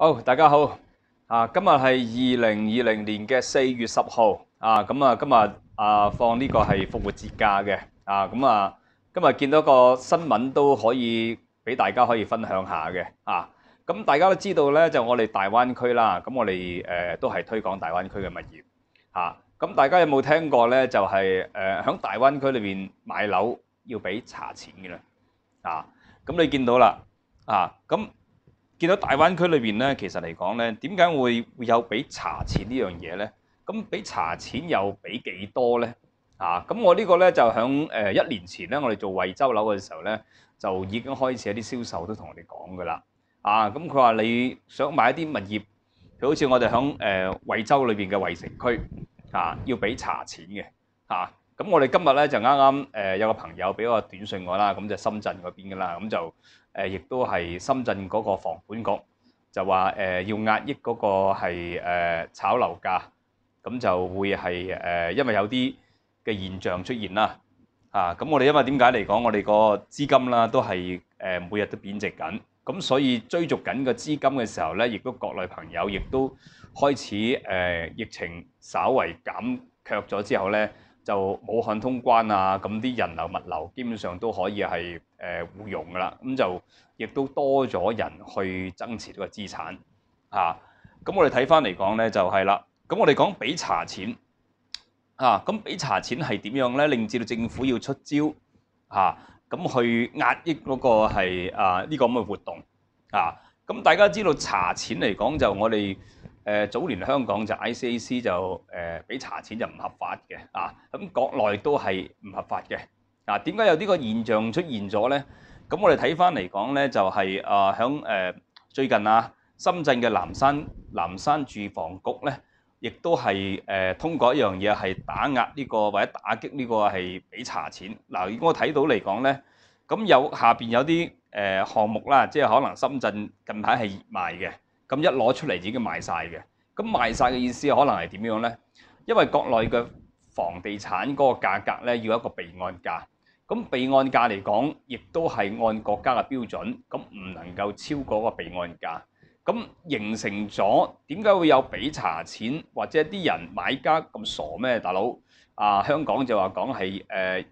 好，大家好。啊，今日系二零二零年嘅四月十号。啊，咁啊，今日啊放呢个系复活节假嘅。啊，咁啊，今日见到个新闻都可以俾大家可以分享下嘅。啊，咁大家都知道咧，就我哋大湾区啦。咁我哋诶都系推广大湾区嘅物业。吓，咁大家有冇听过咧？就系诶喺大湾区里边买楼要俾茶钱嘅啦。啊，咁你见到啦。啊，咁。見到大灣區裏邊咧，其實嚟講咧，點解會會有俾茶錢呢樣嘢咧？咁俾茶錢又俾幾多咧？啊！咁我呢個咧就響誒一年前咧，我哋做惠州樓嘅時候咧，就已經開始有啲銷售都同我哋講噶啦。啊！咁佢話你想買一啲物業，佢好似我哋響誒惠州裏邊嘅惠城區啊，要俾茶錢嘅。啊！咁我哋今日咧就啱啱誒有個朋友俾個短信我啦，咁就深圳嗰邊噶啦，咁就。誒，亦都係深圳嗰個房管局就話誒，要壓抑嗰個係炒樓價，咁就會係誒，因為有啲嘅現象出現啦，啊，咁我哋因為點解嚟講，我哋個資金啦都係誒每日都貶值緊，咁所以追逐緊個資金嘅時候咧，亦都國內朋友亦都開始誒疫情稍為減卻咗之後咧。就武漢通關啊，咁啲人流物流基本上都可以係誒互用噶啦，咁就亦都多咗人去增持個資產啊。咁我哋睇翻嚟講咧就係啦，咁我哋講俾茶錢啊，咁俾茶錢係點樣咧？令至到政府要出招嚇，咁去壓抑嗰個係啊呢個咁嘅活動啊。咁大家知道茶錢嚟講就我哋。誒早年香港就 ICAC 就誒俾查錢就唔合法嘅啊，咁國內都係唔合法嘅。啊。點解有呢個現象出現咗咧？咁我哋睇翻嚟講咧，就係啊，響誒最近啊，深圳嘅南山南山住房局咧，亦都係誒通過一樣嘢係打壓呢個或者打擊呢個係俾查錢。嗱，我睇到嚟講咧，咁有下邊有啲誒項目啦，即係可能深圳近排係熱賣嘅，咁一攞出嚟已經賣晒嘅。咁賣晒嘅意思可能係點樣呢？因為國內嘅房地產嗰個價格咧要一個備案價，咁備案價嚟講，亦都係按國家嘅標準，咁唔能夠超過個備案價，咁形成咗點解會有俾查錢，或者啲人買家咁傻咩？大佬啊，香港就話講係誒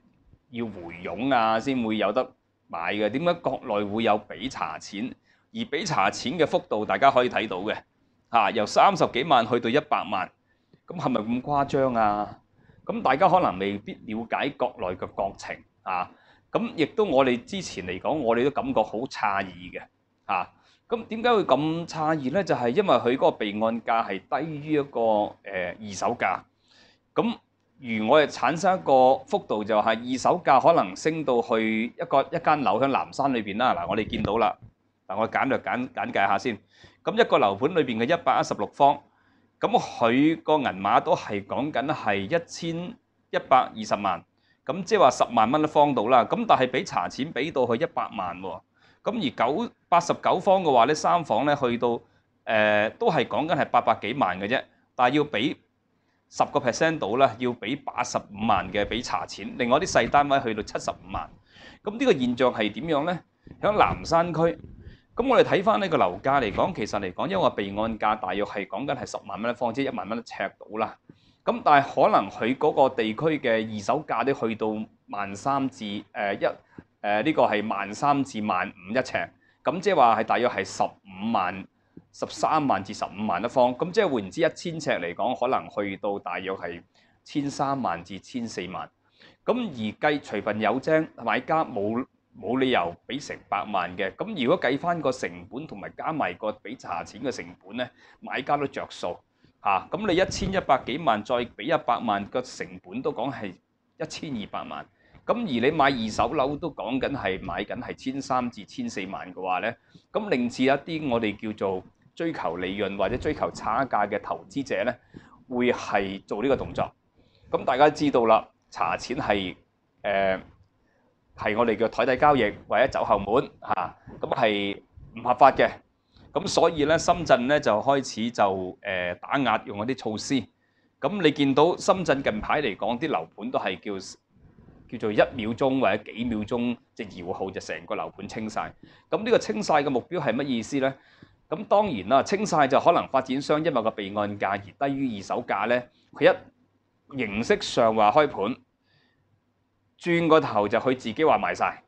要回佣啊，先會有得買嘅，點解國內會有俾查錢？而俾查錢嘅幅度，大家可以睇到嘅。嚇，由三十幾萬去到一百萬，咁係咪咁誇張啊？咁大家可能未必了解國內嘅國情啊，咁亦都我哋之前嚟講，我哋都感覺好詫異嘅嚇。咁點解會咁詫異咧？就係因為佢嗰個備案價係低於一個誒二手價，咁如我哋產生一個幅度就係二手價可能升到去一個一間樓喺南山裏邊啦。嗱，我哋見到啦，嗱，我簡略簡簡介下先。咁一個樓盤裏邊嘅一百一十六方，咁佢個銀碼都係講緊係一千一百二十萬，咁即係話十萬蚊一方到啦。咁但係俾茶錢俾到去一百萬喎。咁而九八十九方嘅話咧，三房咧去到誒都係講緊係八百幾萬嘅啫，但係要俾十個 percent 度啦，要俾八十五萬嘅俾茶錢。另外啲細單位去到七十五萬，咁呢個現象係點樣咧？喺南山區。咁我哋睇翻呢個樓價嚟講，其實嚟講，因為備案價大約係講緊係十萬蚊一方，即一萬蚊一尺到啦。咁但係可能佢嗰個地區嘅二手價都去到萬三至誒一誒呢個係萬三至萬五一尺。咁即係話係大約係十五萬十三萬至十五萬一方。咁即係換言之，一千尺嚟講，可能去到大約係千三萬至千四萬。咁而計隨份有精買家冇。冇理由俾成百萬嘅，咁如果計翻個成本同埋加埋個俾查錢嘅成本咧，買家都着數嚇。咁你一千一百幾萬再俾一百萬，個成本都講係一千二百萬。咁而你買二手樓都講緊係買緊係千三至千四萬嘅話咧，咁另至一啲我哋叫做追求利潤或者追求差價嘅投資者咧，會係做呢個動作。咁大家知道啦，查錢係誒。係我哋嘅台底交易或者走後門嚇，咁係唔合法嘅。咁所以咧，深圳咧就開始就誒打壓，用一啲措施。咁你見到深圳近排嚟講啲樓盤都係叫叫做一秒鐘或者幾秒鐘即搖號就成個樓盤清晒。咁呢個清晒嘅目標係乜意思咧？咁當然啦，清晒就可能發展商因為個備案價而低於二手價咧，佢一形式上話開盤。轉個頭就佢自己話賣晒。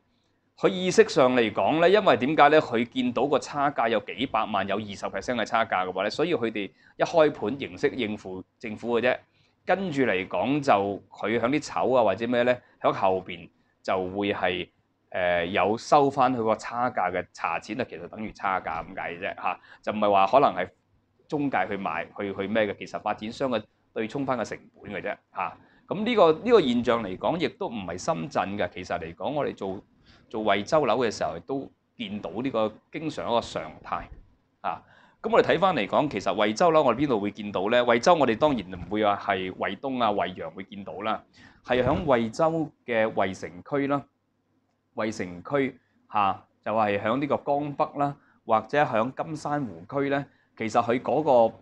佢意識上嚟講咧，因為點解咧？佢見到個差價有幾百萬，有二十 percent 嘅差價嘅話咧，所以佢哋一開盤形式應付政府嘅啫。跟住嚟講就佢響啲醜啊或者咩咧，響後邊就會係誒有收翻佢個差價嘅查錢啊，其實等於差價咁解啫嚇，就唔係話可能係中介去買去去咩嘅，其實發展商嘅對沖翻嘅成本嘅啫嚇。咁呢個呢個現象嚟講，亦都唔係深圳嘅。其實嚟講，我哋做做惠州樓嘅時候，都見到呢個經常一個常態。啊，咁我哋睇翻嚟講，其實惠州樓我哋邊度會見到咧？惠州我哋當然唔會話係惠東啊、惠陽會見到啦，係響惠州嘅惠城區啦，惠城區下就係響呢個江北啦，或者響金山湖區咧。其實佢嗰個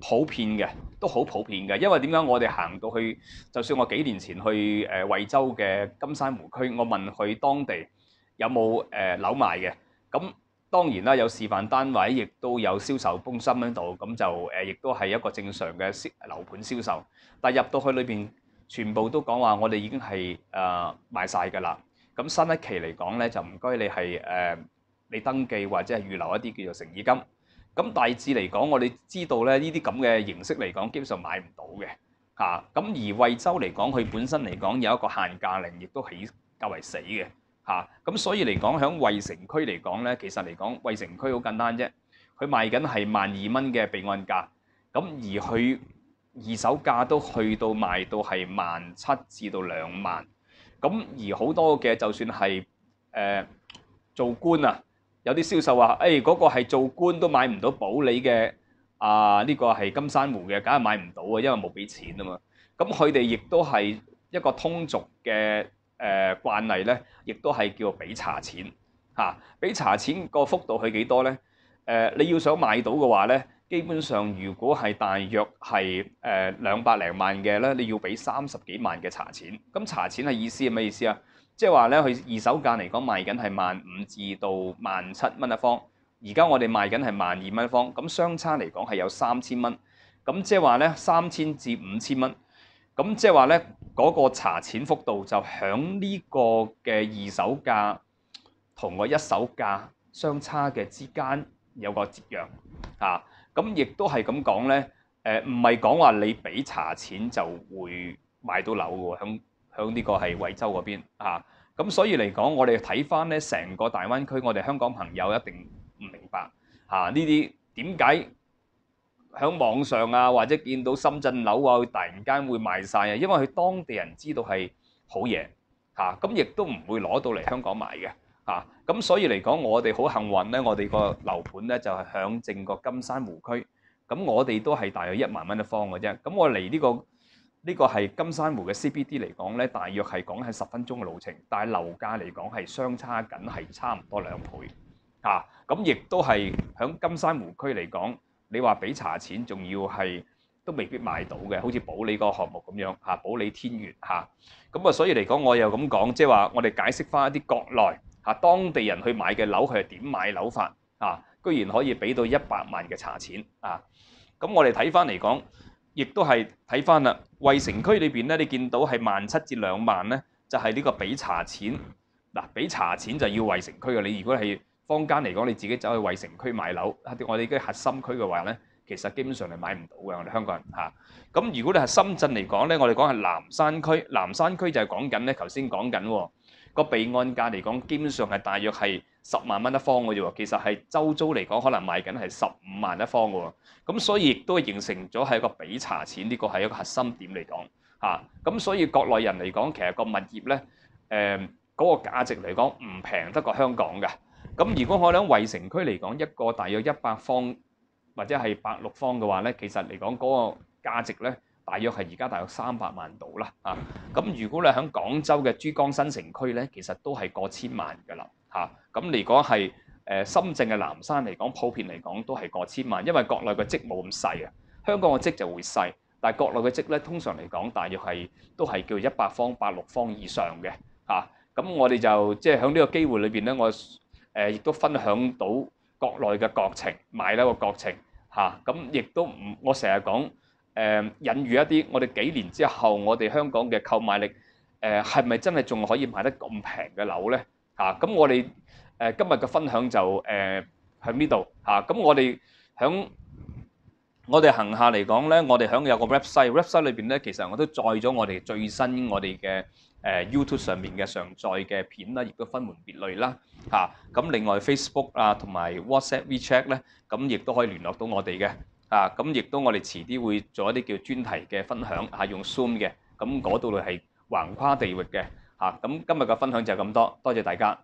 普遍嘅都好普遍嘅，因為點解我哋行到去，就算我幾年前去誒惠州嘅金山湖區，我問佢當地有冇誒樓賣嘅，咁當然啦，有示範單位，亦都有銷售中心喺度，咁就誒亦都係一個正常嘅樓盤銷售。但入到去裏邊，全部都講話我哋已經係誒賣晒㗎啦。咁新一期嚟講咧，就唔該你係誒你登記或者係預留一啲叫做诚意金。咁大致嚟講，我哋知道咧，呢啲咁嘅形式嚟講，基本上買唔到嘅嚇。咁而惠州嚟講，佢本身嚟講有一個限價令，亦都起較為死嘅嚇。咁所以嚟講，喺惠城區嚟講咧，其實嚟講，惠城區好簡單啫。佢賣緊係萬二蚊嘅備案價，咁而佢二手價都去到賣到係萬七至到兩萬。咁而好多嘅就算係誒做官啊。有啲銷售話：，誒嗰個係做官都買唔到保你嘅，啊呢個係金山湖嘅，梗係買唔到啊，因為冇俾錢啊嘛。咁佢哋亦都係一個通俗嘅誒慣例咧，亦都係叫俾茶錢嚇，俾茶錢個幅度係幾多咧？誒你要想買到嘅話咧？基本上，如果係大約係誒兩百零萬嘅咧，你要俾三十幾萬嘅茶錢。咁茶錢係意思係咩意思啊？即係話咧，佢二手價嚟講賣緊係萬五至到萬七蚊一方，而家我哋賣緊係萬二蚊一方，咁相差嚟講係有三千蚊。咁即係話咧，三千至五千蚊。咁即係話咧，嗰個茶錢幅度就響呢個嘅二手價同我一手價相差嘅之間有個折讓嚇。咁亦都係咁講咧，誒唔係講話你俾茶錢就會買到樓嘅喎，響響呢個係惠州嗰邊咁所以嚟講，我哋睇翻咧成個大灣區，我哋香港朋友一定唔明白嚇呢啲點解喺網上啊或者見到深圳樓啊，突然間會賣晒啊，因為佢當地人知道係好嘢嚇，咁亦都唔會攞到嚟香港買嘅。啊！咁所以嚟講，我哋好幸運咧。我哋個樓盤咧就係響正個金山湖區。咁我哋都係大約一萬蚊一方嘅啫。咁我嚟呢個呢個係金山湖嘅 C B D 嚟講咧，大約係講係十分鐘嘅路程。但係樓價嚟講係相差緊係差唔多兩倍。嚇咁亦都係響金山湖區嚟講，你話俾茶錢仲要係都未必買到嘅，好似保利個項目咁樣嚇，保利天悦嚇。咁啊，所以嚟講我又咁講，即係話我哋解釋翻一啲國內。嚇，當地人去買嘅樓，佢係點買樓法啊？居然可以俾到一百萬嘅茶錢啊！咁我哋睇翻嚟講，亦都係睇翻啦。惠城區裏邊咧，你見到係萬七至兩萬咧，就係呢個俾茶錢。嗱，俾查錢就要惠城區嘅。你如果係坊間嚟講，你自己走去惠城區買樓，我哋嘅核心區嘅話咧，其實基本上係買唔到嘅。我哋香港人嚇。咁如果你係深圳嚟講咧，我哋講係南山區，南山區就係講緊咧，頭先講緊喎。個備案價嚟講，基本上係大約係十萬蚊一方嘅啫喎。其實係周租嚟講，可能賣緊係十五萬一方嘅喎。咁所以亦都形成咗係一個比查錢，呢個係一個核心點嚟講。嚇，咁所以國內人嚟講，其實個物業咧，誒嗰個價值嚟講唔平得過香港嘅。咁如果我喺惠城區嚟講，一個大約一百方或者係百六方嘅話咧，其實嚟講嗰個價值咧。大約係而家大約三百萬到啦，啊，咁如果你喺廣州嘅珠江新城區咧，其實都係過千萬噶啦，嚇。咁嚟講係誒深圳嘅南山嚟講，普遍嚟講都係過千萬，因為國內嘅積冇咁細啊。香港嘅積就會細，但係國內嘅積咧，通常嚟講，大約係都係叫一百方、百六方以上嘅，嚇。咁我哋就即係喺呢個機會裏邊咧，我誒亦都分享到國內嘅國情，買樓嘅國情，嚇。咁亦都唔，我成日講。誒引喻一啲，我哋幾年之後，我哋香港嘅購買力，誒係咪真係仲可以買得咁平嘅樓咧？嚇！咁我哋誒今日嘅分享就誒喺呢度嚇。咁我哋喺我哋行下嚟講咧，我哋喺有個 website，website 裏邊咧，其實我都載咗我哋最新我哋嘅誒 YouTube 上面嘅上載嘅片啦，亦都分門別類啦嚇。咁另外 Facebook 啊，同埋 WhatsApp、WeChat 咧，咁亦都可以聯絡到我哋嘅。啊，咁亦都我哋遲啲會做一啲叫專題嘅分享，嚇用 Zoom 嘅，咁嗰度係橫跨地域嘅，嚇，咁今日嘅分享就咁多，多謝大家。